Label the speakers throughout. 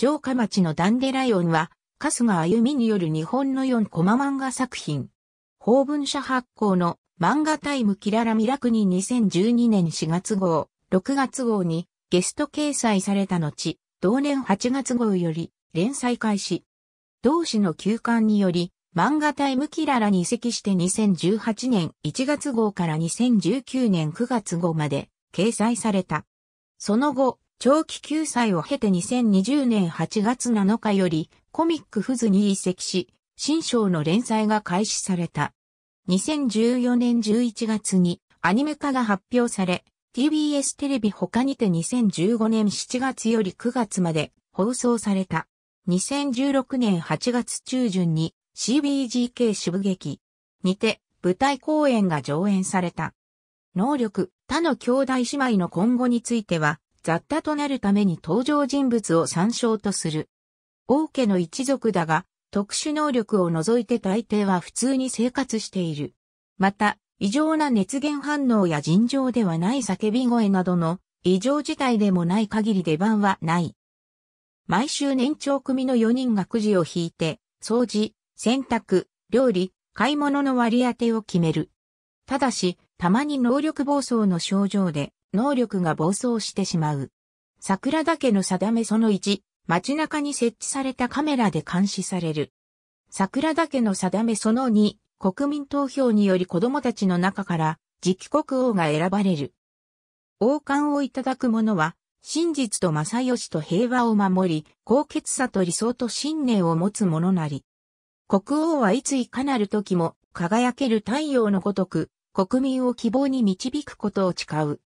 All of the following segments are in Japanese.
Speaker 1: 城下町のダンデライオンは、春日歩みによる日本の4コマ漫画作品。法文社発行の漫画タイムキララミラクに2012年4月号、6月号にゲスト掲載された後、同年8月号より連載開始。同誌の休刊により、漫画タイムキララに移籍して2018年1月号から2019年9月号まで掲載された。その後、長期救済を経て2020年8月7日よりコミックフズに移籍し、新章の連載が開始された。2014年11月にアニメ化が発表され、TBS テレビ他にて2015年7月より9月まで放送された。2016年8月中旬に CBGK 支部劇にて舞台公演が上演された。能力、他の兄弟姉妹の今後については雑多となるために登場人物を参照とする。王家の一族だが、特殊能力を除いて大抵は普通に生活している。また、異常な熱源反応や尋常ではない叫び声などの異常事態でもない限り出番はない。毎週年長組の4人がくじを引いて、掃除、洗濯、料理、買い物の割り当てを決める。ただし、たまに能力暴走の症状で、能力が暴走してしまう。桜田家の定めその1、街中に設置されたカメラで監視される。桜田家の定めその2、国民投票により子供たちの中から、次期国王が選ばれる。王冠をいただく者は、真実と正義と平和を守り、高潔さと理想と信念を持つ者なり。国王はいついかなる時も、輝ける太陽のごとく、国民を希望に導くことを誓う。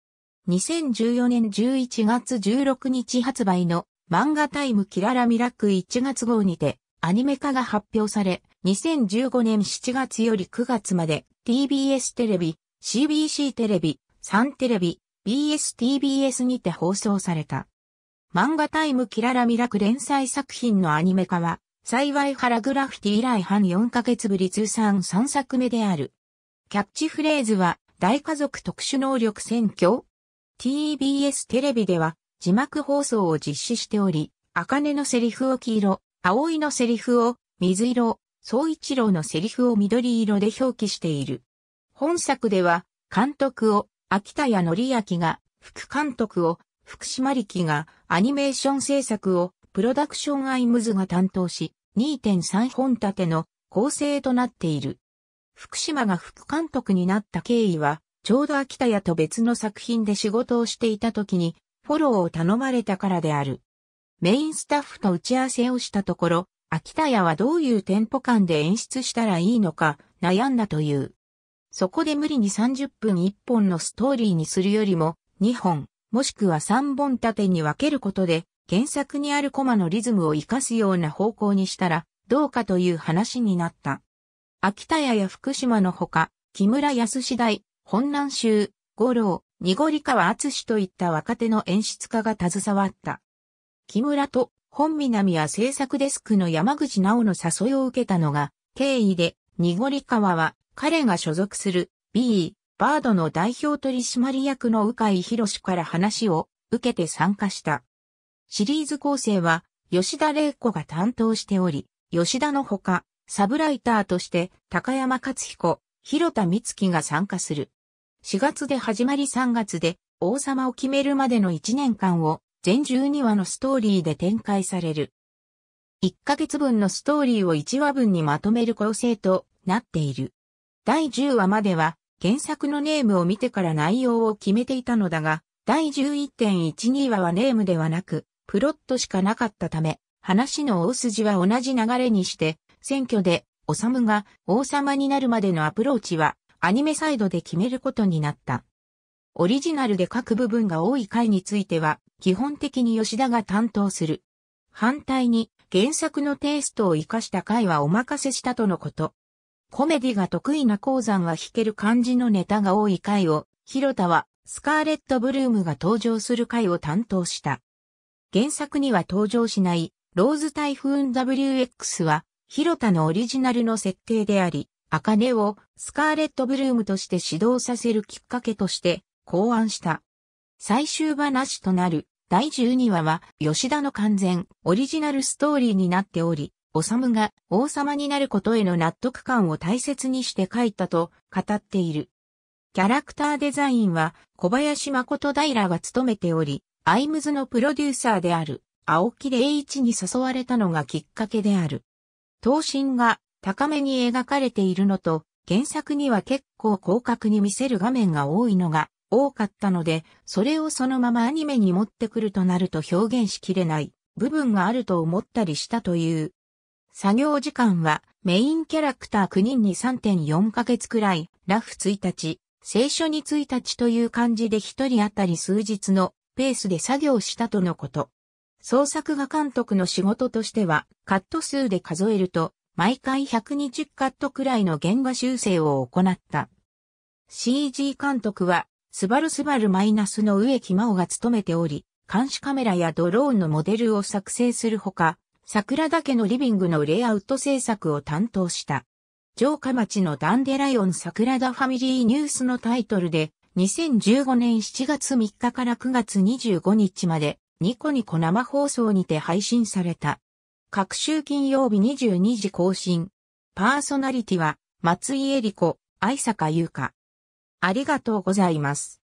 Speaker 1: 2014年11月16日発売の漫画タイムキララミラク1月号にてアニメ化が発表され、2015年7月より9月まで TBS テレビ、CBC テレビ、サンテレビ、BSTBS にて放送された。漫画タイムキララミラク連載作品のアニメ化は、幸い原グラフィティ以来半4ヶ月ぶり通算3作目である。キャッチフレーズは、大家族特殊能力選挙 TBS テレビでは字幕放送を実施しており、根のセリフを黄色、葵のセリフを水色、総一郎のセリフを緑色で表記している。本作では、監督を秋田屋則明が、副監督を福島力がアニメーション制作をプロダクションアイムズが担当し、2.3本立ての構成となっている。福島が副監督になった経緯は、ちょうど秋田屋と別の作品で仕事をしていた時に、フォローを頼まれたからである。メインスタッフと打ち合わせをしたところ、秋田屋はどういう店舗間で演出したらいいのか悩んだという。そこで無理に30分1本のストーリーにするよりも、2本、もしくは3本縦に分けることで、原作にあるコマのリズムを活かすような方向にしたら、どうかという話になった。秋田屋や福島のほか、木村康次第、本南州、五郎、濁川厚といった若手の演出家が携わった。木村と本南は制作デスクの山口直の誘いを受けたのが、経緯で、濁川は彼が所属する B、バードの代表取締役の鵜飼博から話を受けて参加した。シリーズ構成は吉田玲子が担当しており、吉田のほか、サブライターとして高山勝彦、広田光樹が参加する。4月で始まり3月で王様を決めるまでの1年間を全12話のストーリーで展開される。1ヶ月分のストーリーを1話分にまとめる構成となっている。第10話までは原作のネームを見てから内容を決めていたのだが、第11.12話はネームではなく、プロットしかなかったため、話の大筋は同じ流れにして、選挙で、オサムが王様になるまでのアプローチはアニメサイドで決めることになった。オリジナルで書く部分が多い回については、基本的に吉田が担当する。反対に、原作のテイストを活かした回はお任せしたとのこと。コメディが得意な鉱山は弾ける感じのネタが多い回を、広田はスカーレット・ブルームが登場する回を担当した。原作には登場しないローズ・タイフーン WX は、広田のオリジナルの設定であり、アカネをスカーレット・ブルームとして指導させるきっかけとして考案した。最終話となる第12話は吉田の完全オリジナルストーリーになっており、オサムが王様になることへの納得感を大切にして書いたと語っている。キャラクターデザインは小林誠平が務めており、アイムズのプロデューサーである青木玲一に誘われたのがきっかけである。東身が高めに描かれているのと、原作には結構広角に見せる画面が多いのが多かったので、それをそのままアニメに持ってくるとなると表現しきれない部分があると思ったりしたという。作業時間はメインキャラクター9人に3.4ヶ月くらい、ラフ1日、聖書に1日という感じで1人あたり数日のペースで作業したとのこと。創作画監督の仕事としては、カット数で数えると、毎回120カットくらいの原画修正を行った。CG 監督は、スバルスバルマイナスの植木真央が務めており、監視カメラやドローンのモデルを作成するほか、桜田家のリビングのレイアウト制作を担当した。城下町のダンデライオン桜田ファミリーニュースのタイトルで、2015年7月3日から9月25日まで、ニコニコ生放送にて配信された。各週金曜日22時更新。パーソナリティは、松井恵里子、愛坂優香。ありがとうございます。